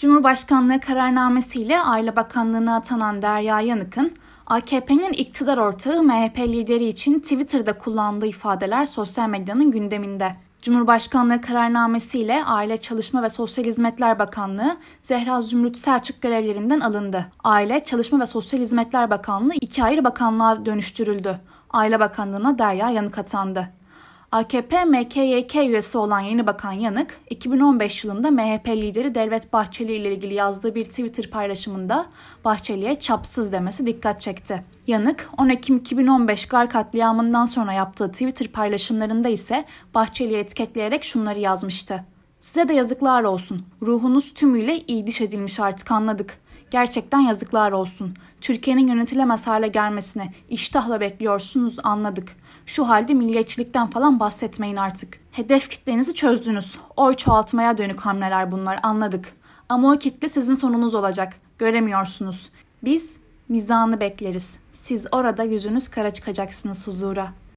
Cumhurbaşkanlığı kararnamesiyle Aile Bakanlığı'na atanan Derya Yanık'ın AKP'nin iktidar ortağı MHP lideri için Twitter'da kullandığı ifadeler sosyal medyanın gündeminde. Cumhurbaşkanlığı kararnamesiyle Aile Çalışma ve Sosyal Hizmetler Bakanlığı Zehra Zümrüt Selçuk görevlerinden alındı. Aile Çalışma ve Sosyal Hizmetler Bakanlığı iki ayrı bakanlığa dönüştürüldü. Aile Bakanlığı'na Derya Yanık atandı. AKP MKYK üyesi olan yeni bakan Yanık, 2015 yılında MHP lideri Devlet Bahçeli ile ilgili yazdığı bir Twitter paylaşımında Bahçeli'ye çapsız demesi dikkat çekti. Yanık, 10 Ekim 2015 Gar katliamından sonra yaptığı Twitter paylaşımlarında ise Bahçeli'yi etiketleyerek şunları yazmıştı. Size de yazıklar olsun. Ruhunuz tümüyle iyi diş edilmiş artık anladık. Gerçekten yazıklar olsun. Türkiye'nin yönetilemez hale gelmesini iştahla bekliyorsunuz anladık. Şu halde milliyetçilikten falan bahsetmeyin artık. Hedef kitlenizi çözdünüz. Oy çoğaltmaya dönük hamleler bunlar anladık. Ama o kitle sizin sonunuz olacak. Göremiyorsunuz. Biz mizanı bekleriz. Siz orada yüzünüz kara çıkacaksınız huzura.''